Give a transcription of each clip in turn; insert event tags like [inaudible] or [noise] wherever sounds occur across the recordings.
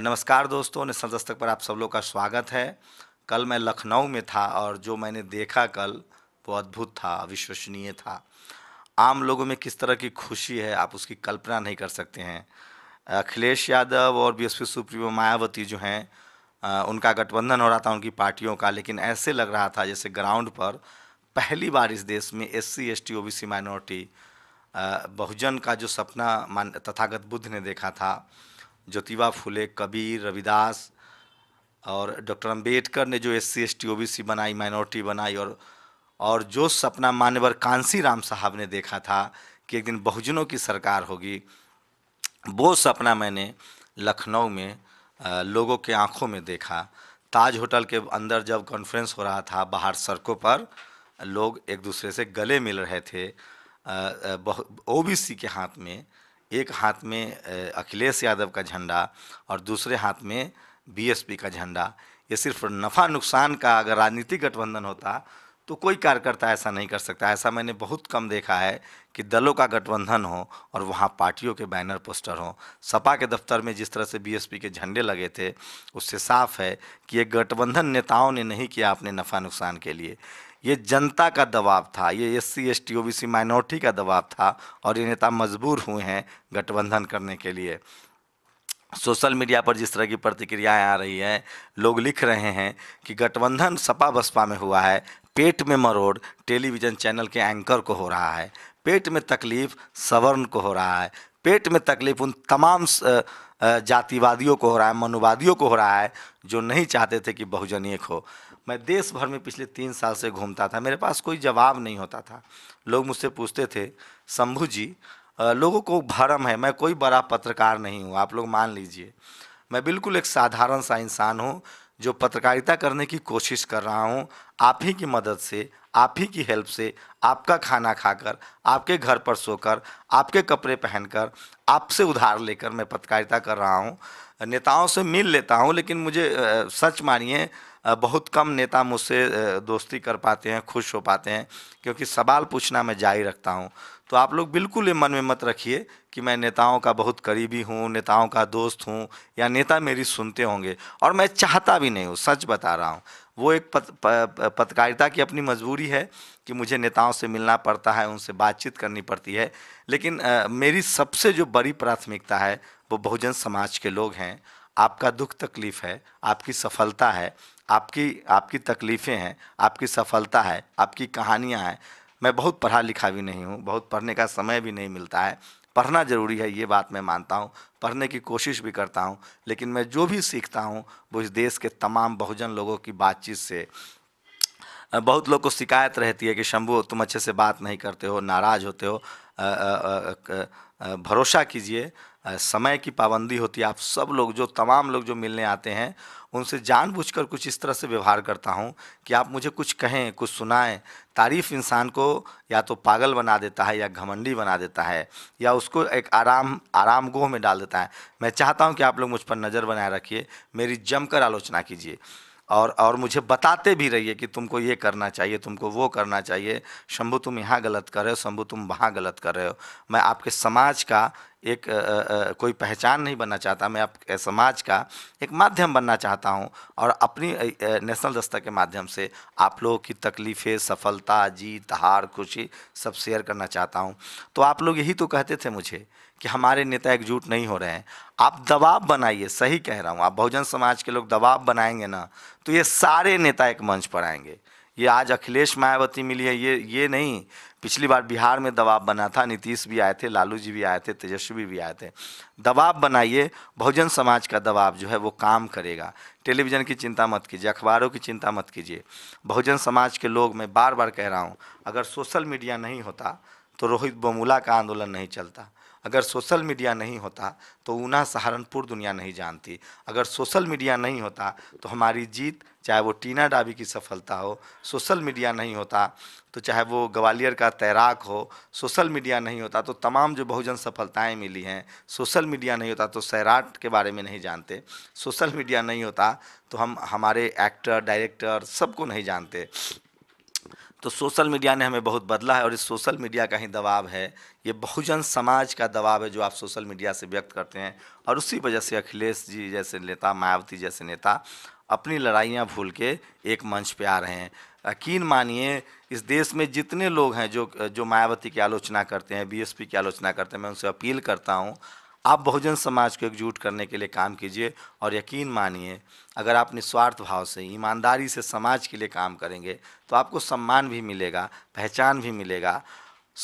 नमस्कार दोस्तों नेशनल दस्तक पर आप सब लोग का स्वागत है कल मैं लखनऊ में था और जो मैंने देखा कल वो अद्भुत था अविश्वसनीय था आम लोगों में किस तरह की खुशी है आप उसकी कल्पना नहीं कर सकते हैं अखिलेश यादव और बीएसपी सुप्रीमो मायावती जो हैं उनका गठबंधन हो रहा था उनकी पार्टियों का लेकिन ऐसे लग रहा था जैसे ग्राउंड पर पहली बार इस देश में S C S T O B C minority बहुजन का जो सपना मान तथागत बुद्ध ने देखा था ज्योतिबा फुले कबीर रविदास और डॉक्टर अंबेडकर ने जो S C S T O B C बनाई माइनॉरिटी बनाई और और जो सपना मान्यवर कांसी राम साहब ने देखा था कि एक दिन बहुजनों की सरकार होगी वो सपना मैंने लखनऊ में लोगों के आँखों में देखा ताज होटल के अंदर जब कॉन्फ्रेंस हो रहा था बाहर सड़कों पर लोग एक दूसरे से गले मिल रहे थे ओ बी सी के हाथ में एक हाथ में अखिलेश यादव का झंडा और दूसरे हाथ में बीएसपी का झंडा ये सिर्फ नफ़ा नुकसान का अगर राजनीतिक गठबंधन होता तो कोई कार्यकर्ता ऐसा नहीं कर सकता ऐसा मैंने बहुत कम देखा है कि दलों का गठबंधन हो और वहाँ पार्टियों के बैनर पोस्टर हो सपा के दफ्तर में जिस तरह से बीएसपी के झंडे लगे थे उससे साफ है कि ये गठबंधन नेताओं ने नहीं किया अपने नफ़ा नुकसान के लिए ये जनता का दबाव था ये S C S T O B C minority का दबाव था और ये नेता मजबूर हुए हैं गठबंधन करने के लिए सोशल मीडिया पर जिस तरह की प्रतिक्रियाएं आ रही हैं लोग लिख रहे हैं कि गठबंधन सपा बसपा में हुआ है पेट में मरोड़ टेलीविज़न चैनल के एंकर को हो रहा है पेट में तकलीफ सवर्ण को हो रहा है पेट में तकलीफ उन तमाम जातिवादियों को हो रहा है मनुवादियों को हो रहा है जो नहीं चाहते थे कि बहुजन एक हो मैं देश भर में पिछले तीन साल से घूमता था मेरे पास कोई जवाब नहीं होता था लोग मुझसे पूछते थे शंभू जी लोगों को भरम है मैं कोई बड़ा पत्रकार नहीं हूँ आप लोग मान लीजिए मैं बिल्कुल एक साधारण सा इंसान हूँ जो पत्रकारिता करने की कोशिश कर रहा हूँ आप ही की मदद से आप ही की हेल्प से आपका खाना खाकर आपके घर पर सोकर आपके कपड़े पहनकर आपसे उधार लेकर मैं पत्रकारिता कर रहा हूँ नेताओं से मिल लेता हूँ लेकिन मुझे सच मानिए बहुत कम नेता मुझसे दोस्ती कर पाते हैं खुश हो पाते हैं क्योंकि सवाल पूछना मैं जारी रखता हूँ तो आप लोग बिल्कुल ये मन में मत रखिए कि मैं नेताओं का बहुत करीबी हूँ नेताओं का दोस्त हूँ या नेता मेरी सुनते होंगे और मैं चाहता भी नहीं हूँ सच बता रहा हूँ वो एक पत, प, पत्रकारिता की अपनी मजबूरी है कि मुझे नेताओं से मिलना पड़ता है उनसे बातचीत करनी पड़ती है लेकिन आ, मेरी सबसे जो बड़ी प्राथमिकता है वो बहुजन समाज के लोग हैं आपका दुख तकलीफ़ है आपकी सफलता है आपकी आपकी तकलीफ़ें हैं आपकी सफलता है आपकी कहानियाँ हैं मैं बहुत पढ़ा लिखा भी नहीं हूँ बहुत पढ़ने का समय भी नहीं मिलता है पढ़ना ज़रूरी है ये बात मैं मानता हूँ पढ़ने की कोशिश भी करता हूँ लेकिन मैं जो भी सीखता हूँ वो इस देश के तमाम बहुजन लोगों की बातचीत से बहुत लोग को शिकायत रहती है कि शंभू तुम अच्छे से बात नहीं करते हो नाराज़ होते हो भरोसा कीजिए समय की पाबंदी होती है आप सब लोग जो तमाम लोग जो मिलने आते हैं उनसे जानबूझकर कुछ इस तरह से व्यवहार करता हूँ कि आप मुझे कुछ कहें कुछ सुनाएं तारीफ़ इंसान को या तो पागल बना देता है या घमंडी बना देता है या उसको एक आराम आराम गोह में डाल देता है मैं चाहता हूँ कि आप लोग मुझ पर नज़र बनाए रखिए मेरी जमकर आलोचना कीजिए और और मुझे बताते भी रहिए कि तुमको ये करना चाहिए तुमको वो करना चाहिए शंभू तुम यहाँ गलत कर रहे हो शंभू तुम वहाँ गलत कर रहे हो मैं आपके समाज का एक आ, आ, कोई पहचान नहीं बनना चाहता मैं आप समाज का एक माध्यम बनना चाहता हूं और अपनी नेशनल दस्तक के माध्यम से आप लोगों की तकलीफ़ें सफलता जीत हार खुशी सब शेयर करना चाहता हूं तो आप लोग यही तो कहते थे मुझे कि हमारे नेता एकजुट नहीं हो रहे हैं आप दबाव बनाइए सही कह रहा हूँ आप बहुजन समाज के लोग दबाव बनाएंगे ना तो ये सारे नेता एक मंच पर आएंगे ये आज अखिलेश मायावती मिली है ये ये नहीं पिछली बार बिहार में दबाव बना था नीतीश भी आए थे लालू जी भी आए थे तेजस्वी भी आए थे दबाव बनाइए बहुजन समाज का दबाव जो है वो काम करेगा टेलीविज़न की चिंता मत कीजिए अखबारों की चिंता मत कीजिए बहुजन समाज के लोग मैं बार बार कह रहा हूँ अगर सोशल मीडिया नहीं होता तो रोहित बमूला का आंदोलन नहीं चलता अगर सोशल मीडिया नहीं होता तो ऊना सहारनपुर दुनिया नहीं जानती अगर सोशल मीडिया नहीं होता तो हमारी जीत चाहे वो टीना डाबी की सफलता हो सोशल मीडिया नहीं होता तो चाहे वो ग्वालियर का तैराक हो सोशल मीडिया नहीं होता तो तमाम जो बहुजन सफलताएं मिली हैं सोशल मीडिया नहीं होता तो सैराट के बारे में नहीं जानते सोशल मीडिया नहीं होता तो हम हमारे एक्टर डायरेक्टर सबको नहीं जानते तो सोशल मीडिया ने हमें बहुत बदला है और इस सोशल मीडिया का ही दबाव है ये बहुजन समाज का दबाव है जो आप सोशल मीडिया से व्यक्त करते हैं और उसी वजह से अखिलेश जी जैसे नेता मायावती जैसे नेता अपनी लड़ाइयाँ भूल के एक मंच पर आ रहे हैं यकीन मानिए इस देश में जितने लोग हैं जो जो मायावती की आलोचना करते हैं बीएसपी की आलोचना करते हैं मैं उनसे अपील करता हूँ आप बहुजन समाज को एकजुट करने के लिए काम कीजिए और यकीन मानिए अगर आप निस्वार्थ भाव से ईमानदारी से समाज के लिए काम करेंगे तो आपको सम्मान भी मिलेगा पहचान भी मिलेगा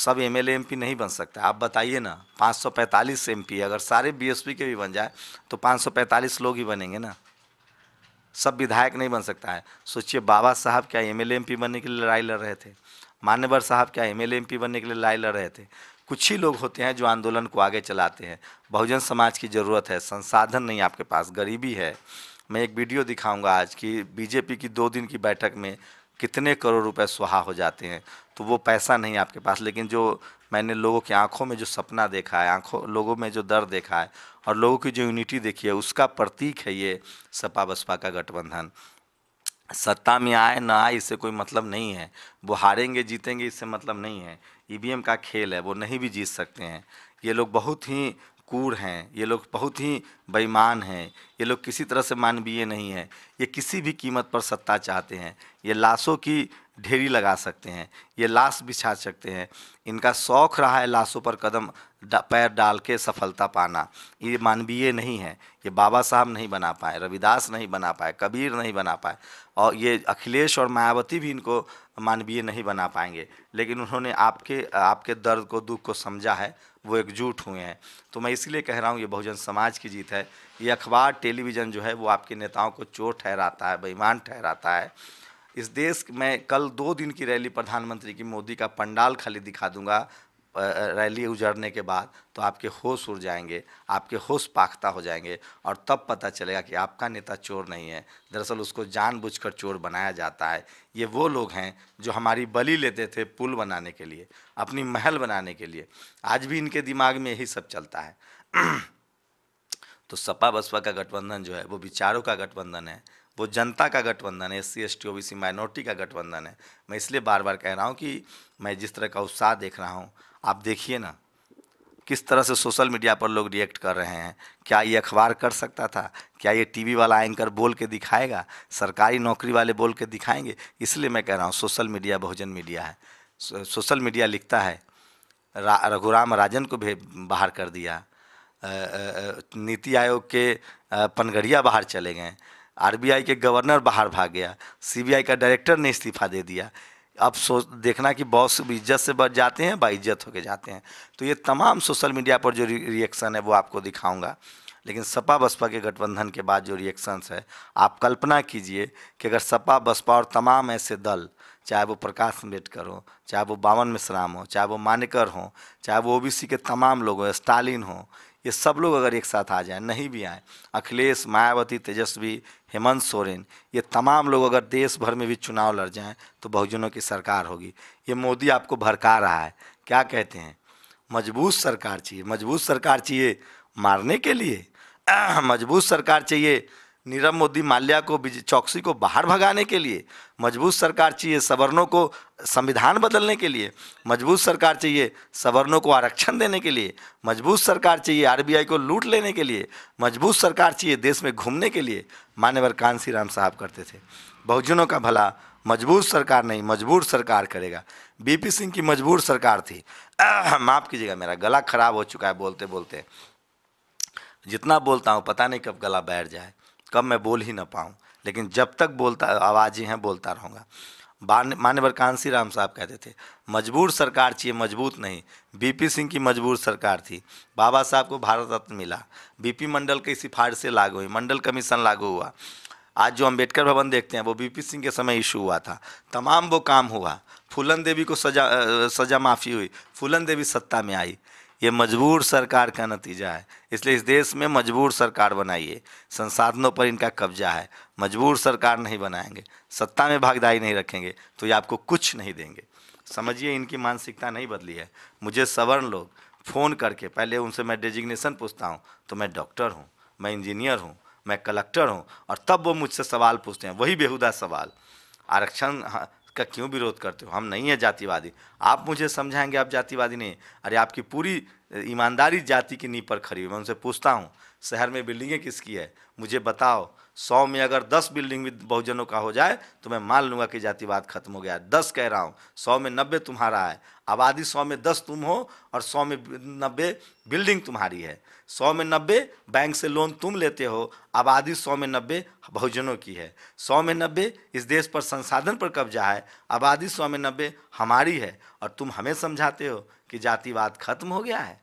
सब एम एल नहीं बन सकता आप बताइए ना 545 पी अगर सारे बीएसपी के भी बन जाए तो 545 लोग ही बनेंगे ना सब विधायक नहीं बन सकता है सोचिए बाबा साहब क्या एम एल बनने के लिए लड़ाई लड़ रहे थे मान्यवर साहब क्या एम एल बनने के लिए लड़ाई लड़ रहे थे कुछ ही लोग होते हैं जो आंदोलन को आगे चलाते हैं बहुजन समाज की ज़रूरत है संसाधन नहीं आपके पास गरीबी है मैं एक वीडियो दिखाऊंगा आज कि बीजेपी की दो दिन की बैठक में कितने करोड़ रुपए सुहा हो जाते हैं तो वो पैसा नहीं आपके पास लेकिन जो मैंने लोगों की आंखों में जो सपना देखा है आंखों लोगों में जो दर्द देखा है और लोगों की जो यूनिटी देखी है उसका प्रतीक है ये सपा बसपा का गठबंधन सत्ता में आए ना आए इससे कोई मतलब नहीं है वो हारेंगे जीतेंगे इससे मतलब नहीं है ईवीएम का खेल है वो नहीं भी जीत सकते हैं ये लोग बहुत ही कूर हैं ये लोग बहुत ही बेईमान हैं ये लोग किसी तरह से मानवीय नहीं हैं ये किसी भी कीमत पर सत्ता चाहते हैं ये लाशों की ढेरी लगा सकते हैं ये लाश बिछा सकते हैं इनका शौक रहा है लाशों पर कदम डा, पैर डाल के सफलता पाना ये मानवीय नहीं है ये बाबा साहब नहीं बना पाए रविदास नहीं बना पाए कबीर नहीं बना पाए और ये अखिलेश और मायावती भी इनको मानवीय नहीं बना पाएंगे लेकिन उन्होंने आपके आपके दर्द को दुख को समझा है वो एकजुट हुए हैं तो मैं इसलिए कह रहा हूँ ये बहुजन समाज की जीत है ये अखबार टेलीविज़न जो है वो आपके नेताओं को चोर ठहराता है बेईमान ठहराता है इस देश में कल दो दिन की रैली प्रधानमंत्री की मोदी का पंडाल खाली दिखा दूंगा रैली उजड़ने के बाद तो आपके होश उड़ जाएंगे आपके होश पाखता हो जाएंगे और तब पता चलेगा कि आपका नेता चोर नहीं है दरअसल उसको जानबूझकर चोर बनाया जाता है ये वो लोग हैं जो हमारी बलि लेते थे पुल बनाने के लिए अपनी महल बनाने के लिए आज भी इनके दिमाग में यही सब चलता है [clears throat] तो सपा बसपा का गठबंधन जो है वो विचारों का गठबंधन है वो जनता का गठबंधन है S C S T O B C minority का गठबंधन है मैं इसलिए बार बार कह रहा हूँ कि मैं जिस तरह का उत्साह देख रहा हूँ आप देखिए ना किस तरह से सोशल मीडिया पर लोग रिएक्ट कर रहे हैं क्या ये अखबार कर सकता था क्या ये टीवी वाला एंकर बोल के दिखाएगा सरकारी नौकरी वाले बोल के दिखाएंगे इसलिए मैं कह रहा हूँ सोशल मीडिया बहुजन मीडिया है सोशल मीडिया लिखता है रा, रघुराम राजन को भी बाहर कर दिया नीति आयोग के पनगढ़िया बाहर चले गए आरबीआई के गवर्नर बाहर भाग गया सीबीआई का डायरेक्टर ने इस्तीफा दे दिया अब सोच देखना कि बॉस इज्जत से बच जाते हैं बाइज्जत होकर जाते हैं तो ये तमाम सोशल मीडिया पर जो रिएक्शन है वो आपको दिखाऊंगा लेकिन सपा बसपा के गठबंधन के बाद जो रिएक्शंस है आप कल्पना कीजिए कि अगर सपा बसपा और तमाम ऐसे दल चाहे वो प्रकाश अम्बेडकर हो चाहे वो बावन मिश्राम हो चाहे वो मानेकर हो चाहे वो ओबीसी के तमाम लोग हों स्टालिन हो ये सब लोग अगर एक साथ आ जाएं नहीं भी आए अखिलेश मायावती तेजस्वी हेमंत सोरेन ये तमाम लोग अगर देश भर में भी चुनाव लड़ जाएं तो बहुजनों की सरकार होगी ये मोदी आपको भड़का रहा है क्या कहते हैं मजबूत सरकार चाहिए मजबूत सरकार चाहिए मारने के लिए [clears throat] मजबूत सरकार चाहिए नीरव मोदी माल्या को चौकसी को बाहर भगाने के लिए मजबूत सरकार चाहिए सवर्णों को संविधान बदलने के लिए मजबूत सरकार चाहिए सवर्णों को आरक्षण देने के लिए मजबूत सरकार चाहिए आरबीआई को लूट लेने के लिए मजबूत सरकार चाहिए देश में घूमने के लिए मान्यवर कांसी राम साहब करते थे बहुजनों का भला मजबूत सरकार नहीं मजबूर सरकार करेगा बीपी सिंह की मजबूर सरकार थी माफ़ कीजिएगा मेरा गला खराब हो चुका है बोलते बोलते जितना बोलता हूँ पता नहीं कब गला बैठ जाए कब मैं बोल ही ना पाऊँ लेकिन जब तक बोलता आवाज़ें हैं बोलता रहूँगा मान्यवर कांसी राम साहब कहते थे मजबूर सरकार चाहिए मजबूत नहीं बीपी सिंह की मजबूर सरकार थी बाबा साहब को भारत रत्न मिला बीपी मंडल की सिफारिश से लागू हुई मंडल कमीशन लागू हुआ आज जो अंबेडकर भवन देखते हैं वो बीपी सिंह के समय इशू हुआ था तमाम वो काम हुआ फूलन देवी को सजा सजा माफ़ी हुई फूलन देवी सत्ता में आई ये मजबूर सरकार का नतीजा है इसलिए इस देश में मजबूर सरकार बनाइए संसाधनों पर इनका कब्जा है मजबूर सरकार नहीं बनाएंगे सत्ता में भागदारी नहीं रखेंगे तो ये आपको कुछ नहीं देंगे समझिए इनकी मानसिकता नहीं बदली है मुझे सवर्ण लोग फ़ोन करके पहले उनसे मैं डेजिग्नेशन पूछता हूँ तो मैं डॉक्टर हूँ मैं इंजीनियर हूँ मैं कलेक्टर हूँ और तब वो मुझसे सवाल पूछते हैं वही बेहुदा सवाल आरक्षण हाँ, का क्यों विरोध करते हो हम नहीं है जातिवादी आप मुझे समझाएंगे आप जातिवादी नहीं अरे आपकी पूरी ईमानदारी जाति की नींव पर खड़ी हुई मैं उनसे पूछता हूँ शहर में बिल्डिंगें किसकी है मुझे बताओ सौ में अगर दस बिल्डिंग भी बहुजनों का हो जाए तो मैं मान लूँगा कि जातिवाद खत्म हो गया दस कह रहा हूँ सौ में नब्बे तुम्हारा है आबादी सौ में दस तुम हो और सौ में नब्बे बिल्डिंग तुम्हारी है सौ में नब्बे बैंक से लोन तुम लेते हो आबादी सौ में नब्बे बहुजनों की है सौ में नब्बे इस देश पर संसाधन पर कब्जा है आबादी सौ में नब्बे हमारी है और तुम हमें समझाते हो कि जातिवाद खत्म हो गया है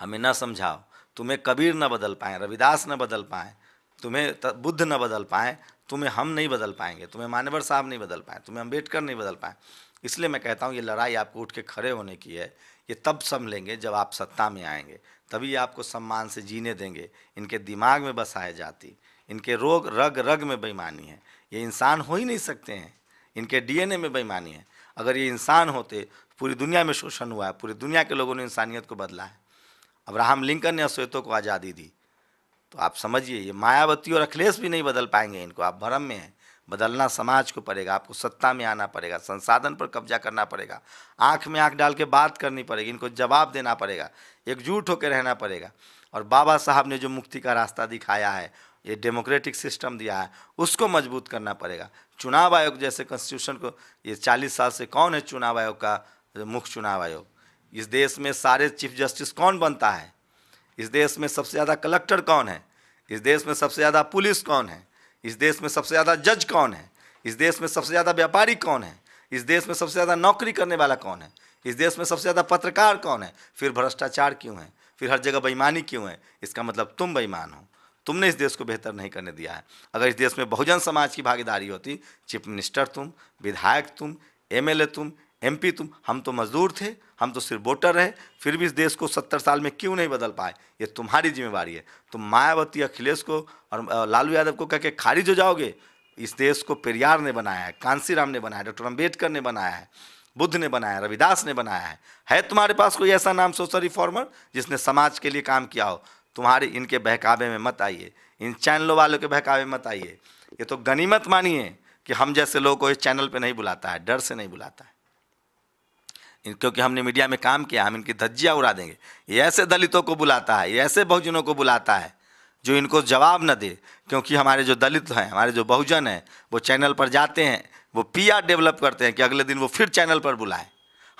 हमें न समझाओ तुम्हें कबीर न बदल पाए रविदास न बदल पाए तुम्हें बुद्ध न बदल पाए तुम्हें हम नहीं बदल पाएंगे तुम्हें मानवर साहब नहीं बदल पाए तुम्हें अम्बेडकर नहीं बदल पाए इसलिए मैं कहता हूँ ये लड़ाई आपको उठ के खड़े होने की है ये तब समलेंगे जब आप सत्ता में आएंगे तभी आपको सम्मान से जीने देंगे इनके दिमाग में बसाए जाती इनके रोग रग रग में बेईमानी है ये इंसान हो ही नहीं सकते हैं इनके डीएनए में बेईमानी है अगर ये इंसान होते तो पूरी दुनिया में शोषण हुआ है पूरी दुनिया के लोगों ने इंसानियत को बदला है अब्राहम लिंकन ने अश्वेतों को आज़ादी दी तो आप समझिए ये मायावती और अखिलेश भी नहीं बदल पाएंगे इनको आप भरम में हैं बदलना समाज को पड़ेगा आपको सत्ता में आना पड़ेगा संसाधन पर कब्जा करना पड़ेगा आंख में आंख डाल के बात करनी पड़ेगी इनको जवाब देना पड़ेगा एकजुट होकर रहना पड़ेगा और बाबा साहब ने जो मुक्ति का रास्ता दिखाया है ये डेमोक्रेटिक सिस्टम दिया है उसको मजबूत करना पड़ेगा चुनाव आयोग जैसे कॉन्स्टिट्यूशन को ये चालीस साल से कौन है चुनाव आयोग का मुख्य चुनाव आयोग इस देश में सारे चीफ जस्टिस कौन बनता है इस देश में सबसे ज़्यादा कलेक्टर कौन है इस देश में सबसे ज़्यादा पुलिस कौन है इस देश में सबसे ज़्यादा जज कौन है इस देश में सबसे ज़्यादा व्यापारी कौन है इस देश में सबसे ज़्यादा नौकरी करने वाला कौन है इस देश में सबसे ज़्यादा पत्रकार कौन है फिर भ्रष्टाचार क्यों है फिर हर जगह बेईमानी क्यों है इसका मतलब तुम बेईमान हो तुमने इस देश को बेहतर नहीं करने दिया है अगर इस देश में बहुजन समाज की भागीदारी होती चीफ मिनिस्टर तुम विधायक तुम एमएलए तुम एमपी तुम हम तो मजदूर थे हम तो सिर्फ वोटर रहे फिर भी इस देश को सत्तर साल में क्यों नहीं बदल पाए ये तुम्हारी जिम्मेवारी है तुम मायावती अखिलेश को और लालू यादव को कह के खारिज हो जाओगे इस देश को पेरियार ने बनाया है कांसीराम ने बनाया डॉक्टर अम्बेडकर ने बनाया है बुद्ध ने बनाया रविदास ने बनाया है है तुम्हारे पास कोई ऐसा नाम सोशल रिफॉर्मर जिसने समाज के लिए काम किया हो तुम्हारे इनके बहकावे में मत आइए इन चैनलों वालों के बहकावे में मत आइए ये तो गनीमत मानिए कि हम जैसे लोग को इस चैनल पे नहीं बुलाता है डर से नहीं बुलाता है क्योंकि हमने मीडिया में काम किया हम इनकी धज्जियाँ उड़ा देंगे ये ऐसे दलितों को बुलाता है ये ऐसे बहुजनों को बुलाता है जो इनको जवाब न दे क्योंकि हमारे जो दलित हैं हमारे जो बहुजन हैं वो चैनल पर जाते हैं वो पी डेवलप करते हैं कि अगले दिन वो फिर चैनल पर बुलाएं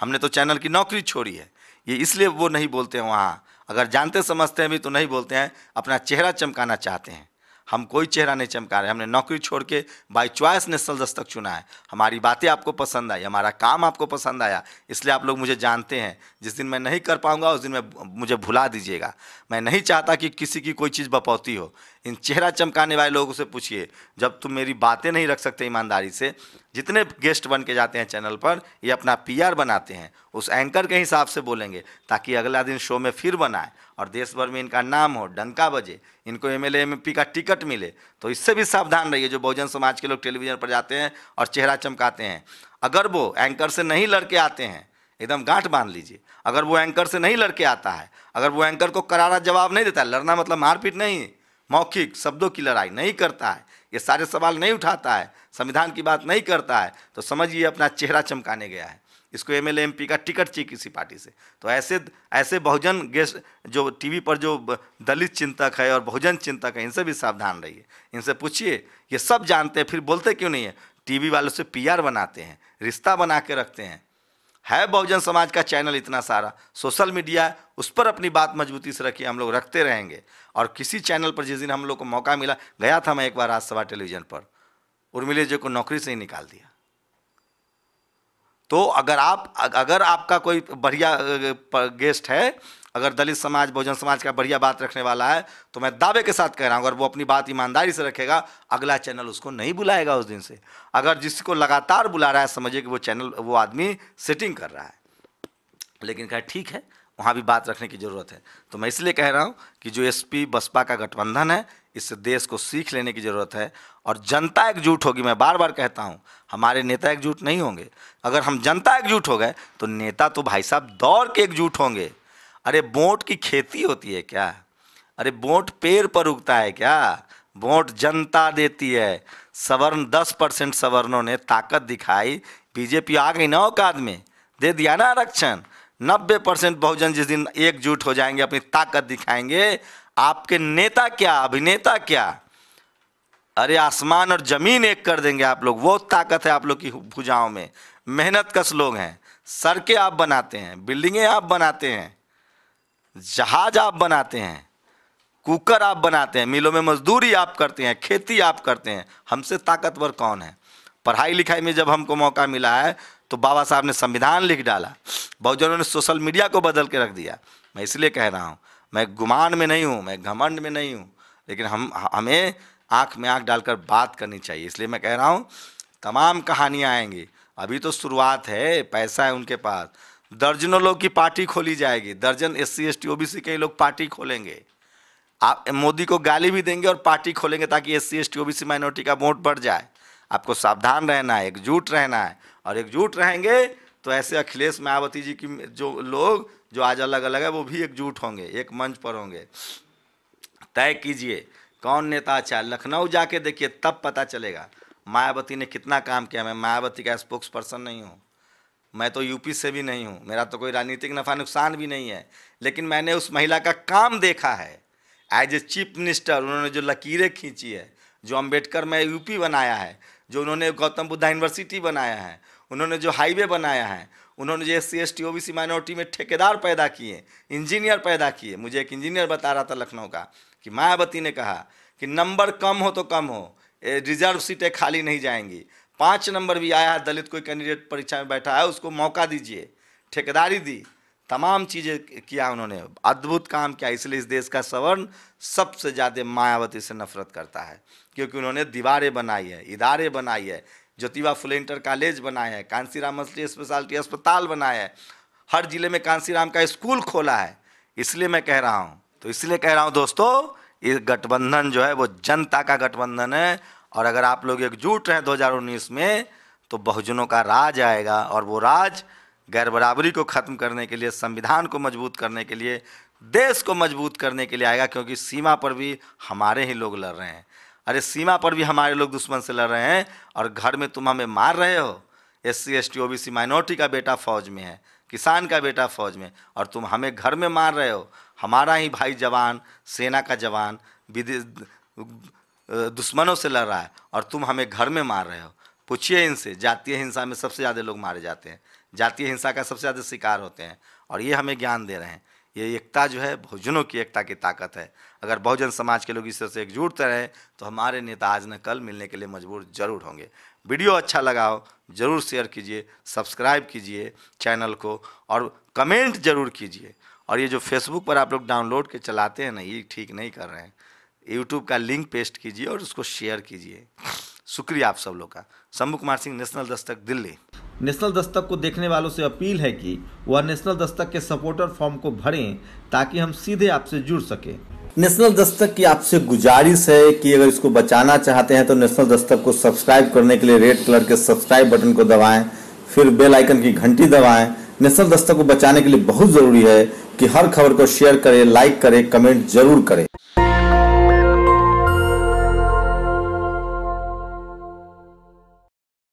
हमने तो चैनल की नौकरी छोड़ी है ये इसलिए वो नहीं बोलते हैं वहाँ अगर जानते समझते हैं भी तो नहीं बोलते हैं अपना चेहरा चमकाना चाहते हैं हम कोई चेहरा नहीं चमका रहे हमने नौकरी छोड़ के बाई च्वाइस नेशनल दस्तक चुना है हमारी बातें आपको पसंद आई हमारा काम आपको पसंद आया इसलिए आप लोग मुझे जानते हैं जिस दिन मैं नहीं कर पाऊंगा उस दिन मैं मुझे भुला दीजिएगा मैं नहीं चाहता कि किसी की कोई चीज़ बपौती हो इन चेहरा चमकाने वाले लोगों से पूछिए जब तुम मेरी बातें नहीं रख सकते ईमानदारी से जितने गेस्ट बन के जाते हैं चैनल पर ये अपना पीआर बनाते हैं उस एंकर के हिसाब से बोलेंगे ताकि अगला दिन शो में फिर बनाए और देश भर में इनका नाम हो डंका बजे इनको एम एल का टिकट मिले तो इससे भी सावधान रहिए जो बहुजन समाज के लोग टेलीविजन पर जाते हैं और चेहरा चमकाते हैं अगर वो एंकर से नहीं लड़के आते हैं एकदम गांठ बांध लीजिए अगर वो एंकर से नहीं लड़के आता है अगर वो एंकर को करारा जवाब नहीं देता लड़ना मतलब मारपीट नहीं मौखिक शब्दों की लड़ाई नहीं करता है ये सारे सवाल नहीं उठाता है संविधान की बात नहीं करता है तो समझिए अपना चेहरा चमकाने गया है इसको एम एल का टिकट चाहिए किसी पार्टी से तो ऐसे ऐसे बहुजन गेस्ट जो टीवी पर जो दलित चिंतक है और बहुजन चिंतक है इनसे भी सावधान रहिए इनसे पूछिए ये सब जानते हैं फिर बोलते क्यों नहीं है टीवी वालों से पीआर बनाते हैं रिश्ता बना के रखते हैं है बहुजन समाज का चैनल इतना सारा सोशल मीडिया उस पर अपनी बात मजबूती से रखिए हम लोग रखते रहेंगे और किसी चैनल पर जिस दिन हम लोग को मौका मिला गया था मैं एक बार राज्यसभा टेलीविज़न पर उर्मिले जी को नौकरी से ही निकाल दिया तो अगर आप अगर आपका कोई बढ़िया गेस्ट है अगर दलित समाज बहुजन समाज का बढ़िया बात रखने वाला है तो मैं दावे के साथ कह रहा हूँ अगर वो अपनी बात ईमानदारी से रखेगा अगला चैनल उसको नहीं बुलाएगा उस दिन से अगर जिसको लगातार बुला रहा है समझिए कि वो चैनल वो आदमी सेटिंग कर रहा है लेकिन कहा ठीक है वहाँ भी बात रखने की ज़रूरत है तो मैं इसलिए कह रहा हूँ कि जो एस बसपा का गठबंधन है इससे देश को सीख लेने की ज़रूरत है और जनता एकजुट होगी मैं बार बार कहता हूँ हमारे नेता एकजुट नहीं होंगे अगर हम जनता एकजुट हो गए तो नेता तो भाई साहब दौड़ के एकजुट होंगे अरे बोट की खेती होती है क्या अरे बोट पेड़ पर उगता है क्या बोट जनता देती है सवर्ण दस परसेंट सवर्णों ने ताकत दिखाई बीजेपी आ गई ना औकाद में दे दिया ना आरक्षण नब्बे परसेंट बहुजन जिस दिन एकजुट हो जाएंगे अपनी ताकत दिखाएंगे आपके नेता क्या अभिनेता क्या अरे आसमान और जमीन एक कर देंगे आप लोग वो ताकत है आप लोग की भुजाओं में मेहनत कस लोग हैं सड़कें आप बनाते हैं बिल्डिंगें आप बनाते हैं जहाज आप बनाते हैं कुकर आप बनाते हैं मिलों में मजदूरी आप करते हैं खेती आप करते हैं हमसे ताकतवर कौन है पढ़ाई लिखाई में जब हमको मौका मिला है तो बाबा साहब ने संविधान लिख डाला बहुजनों ने सोशल मीडिया को बदल के रख दिया मैं इसलिए कह रहा हूँ मैं गुमान में नहीं हूँ मैं घमंड में नहीं हूँ लेकिन हम हमें आँख में आँख डालकर बात करनी चाहिए इसलिए मैं कह रहा हूँ तमाम कहानियाँ आएंगी अभी तो शुरुआत है पैसा है उनके पास दर्जनों लोग की पार्टी खोली जाएगी दर्जन S C S T OBC के लोग पार्टी खोलेंगे आप मोदी को गाली भी देंगे और पार्टी खोलेंगे ताकि S C S T OBC minority का वोट बढ़ जाए आपको सावधान रहना है एकजुट रहना है और एकजुट रहेंगे तो ऐसे अखिलेश मायावती जी की जो लोग जो आज अलग अलग है वो भी एकजुट होंगे एक मंच पर होंगे तय कीजिए कौन नेता अच्छा है लखनऊ जाके देखिए तब पता चलेगा मायावती ने कितना काम किया मैं मायावती का स्पोक्स पर्सन नहीं हूँ मैं तो यूपी से भी नहीं हूँ मेरा तो कोई राजनीतिक नफा नुकसान भी नहीं है लेकिन मैंने उस महिला का काम देखा है एज ए चीफ मिनिस्टर उन्होंने जो लकीरें खींची है जो अम्बेडकर में यूपी बनाया है जो उन्होंने गौतम बुद्धा यूनिवर्सिटी बनाया है उन्होंने जो हाईवे बनाया है उन्होंने जो S C S T O B C minority में ठेकेदार पैदा किए इंजीनियर पैदा किए मुझे एक इंजीनियर बता रहा था लखनऊ का कि मायावती ने कहा कि नंबर कम हो तो कम हो रिजर्व सीटें खाली नहीं जाएंगी पाँच नंबर भी आया है दलित कोई कैंडिडेट परीक्षा में बैठा है उसको मौका दीजिए ठेकेदारी दी तमाम चीज़ें किया उन्होंने अद्भुत काम किया इसलिए इस देश का सवर्ण सबसे ज़्यादा मायावती से नफरत करता है क्योंकि उन्होंने दीवारें बनाई है इदारे बनाई है ज्योतिबा फुले इंटर कॉलेज बनाए हैं कांसीराम मछली स्पेशलिटी अस्पताल बनाए हैं हर जिले में कांसीराम का स्कूल खोला है इसलिए मैं कह रहा हूँ तो इसलिए कह रहा हूँ दोस्तों ये गठबंधन जो है वो जनता का गठबंधन है और अगर आप लोग एकजुट हैं 2019 में तो बहुजनों का राज आएगा और वो राज गैर बराबरी को ख़त्म करने के लिए संविधान को मजबूत करने के लिए देश को मजबूत करने के लिए आएगा क्योंकि सीमा पर भी हमारे ही लोग लड़ रहे हैं अरे सीमा पर भी हमारे लोग दुश्मन से लड़ रहे हैं और घर में तुम हमें मार रहे हो S C S T O B C minority का बेटा फौज में है किसान का बेटा फौज में और तुम हमें घर में मार रहे हो हमारा ही भाई जवान सेना का जवान विदेश दुश्मनों से लड़ रहा है और तुम हमें घर में मार रहे हो पूछिए इनसे जातीय हिंसा में सबसे ज़्यादा लोग मारे जाते हैं जातीय हिंसा का सबसे ज़्यादा शिकार होते हैं और ये हमें ज्ञान दे रहे हैं ये एकता जो है बहुजनों की एकता की ताकत है अगर बहुजन समाज के लोग इस तरह से एकजुट रहे तो हमारे नेता आज न कल मिलने के लिए मजबूर जरूर होंगे वीडियो अच्छा लगा हो ज़रूर शेयर कीजिए सब्सक्राइब कीजिए चैनल को और कमेंट जरूर कीजिए और ये जो फेसबुक पर आप लोग डाउनलोड के चलाते हैं ना ये ठीक नहीं कर रहे हैं यूट्यूब का लिंक पेस्ट कीजिए और उसको शेयर कीजिए शुक्रिया आप सब लोग का शंभु कुमार सिंह नेशनल दस्तक दिल्ली नेशनल दस्तक को देखने वालों से अपील है कि वह नेशनल दस्तक के सपोर्टर फॉर्म को भरें ताकि हम सीधे आपसे जुड़ सकें नेशनल दस्तक की आपसे गुजारिश है कि अगर इसको बचाना चाहते हैं तो नेशनल दस्तक को सब्सक्राइब करने के लिए रेड कलर के सब्सक्राइब बटन को दबाएं फिर बेल आइकन की घंटी दबाएं नेशनल दस्तक को बचाने के लिए बहुत जरूरी है कि हर खबर को शेयर करें लाइक करें कमेंट जरूर करें